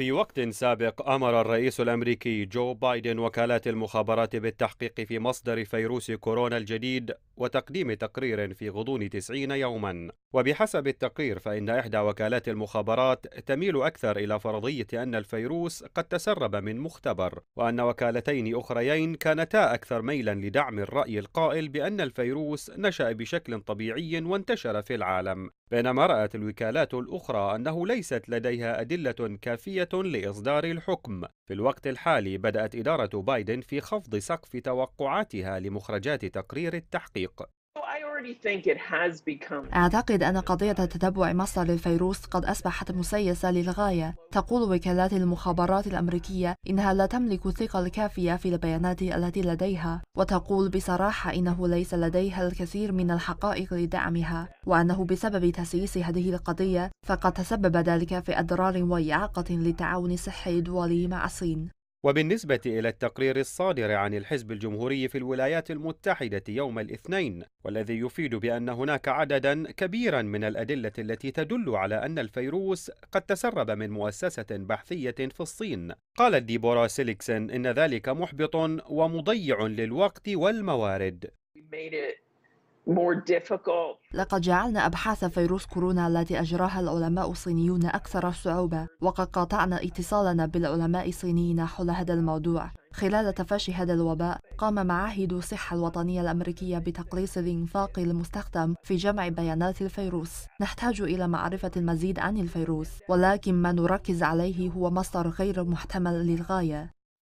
في وقت سابق أمر الرئيس الأمريكي جو بايدن وكالات المخابرات بالتحقيق في مصدر فيروس كورونا الجديد وتقديم تقرير في غضون 90 يوما وبحسب التقرير فإن إحدى وكالات المخابرات تميل أكثر إلى فرضية أن الفيروس قد تسرب من مختبر وأن وكالتين أخريين كانتا أكثر ميلا لدعم الرأي القائل بأن الفيروس نشأ بشكل طبيعي وانتشر في العالم بينما رأت الوكالات الأخرى أنه ليست لديها أدلة كافية لإصدار الحكم في الوقت الحالي بدأت إدارة بايدن في خفض سقف توقعاتها لمخرجات تقرير التحقيق الفريق أعتقد أن قضية تتبع مصدر الفيروس قد أصبحت مسيسة للغاية. تقول وكالات المخابرات الأمريكية إنها لا تملك الثقة الكافية في البيانات التي لديها، وتقول بصراحة إنه ليس لديها الكثير من الحقائق لدعمها، وأنه بسبب تسييس هذه القضية فقد تسبب ذلك في أضرار وإعاقة للتعاون الصحي الدولي مع الصين. وبالنسبة إلى التقرير الصادر عن الحزب الجمهوري في الولايات المتحدة يوم الاثنين والذي يفيد بأن هناك عددا كبيرا من الأدلة التي تدل على أن الفيروس قد تسرب من مؤسسة بحثية في الصين قالت ديبورا سيليكسن إن ذلك محبط ومضيع للوقت والموارد لقد جعلنا أبحاث فيروس كورونا التي أجراها العلماء الصينيون أكثر صعوبة وقد قاطعنا اتصالنا بالعلماء الصينيين حول هذا الموضوع خلال تفشي هذا الوباء قام معاهد الصحة الوطنية الأمريكية بتقليص الإنفاق المستخدم في جمع بيانات الفيروس نحتاج إلى معرفة المزيد عن الفيروس ولكن ما نركز عليه هو مصدر غير محتمل للغاية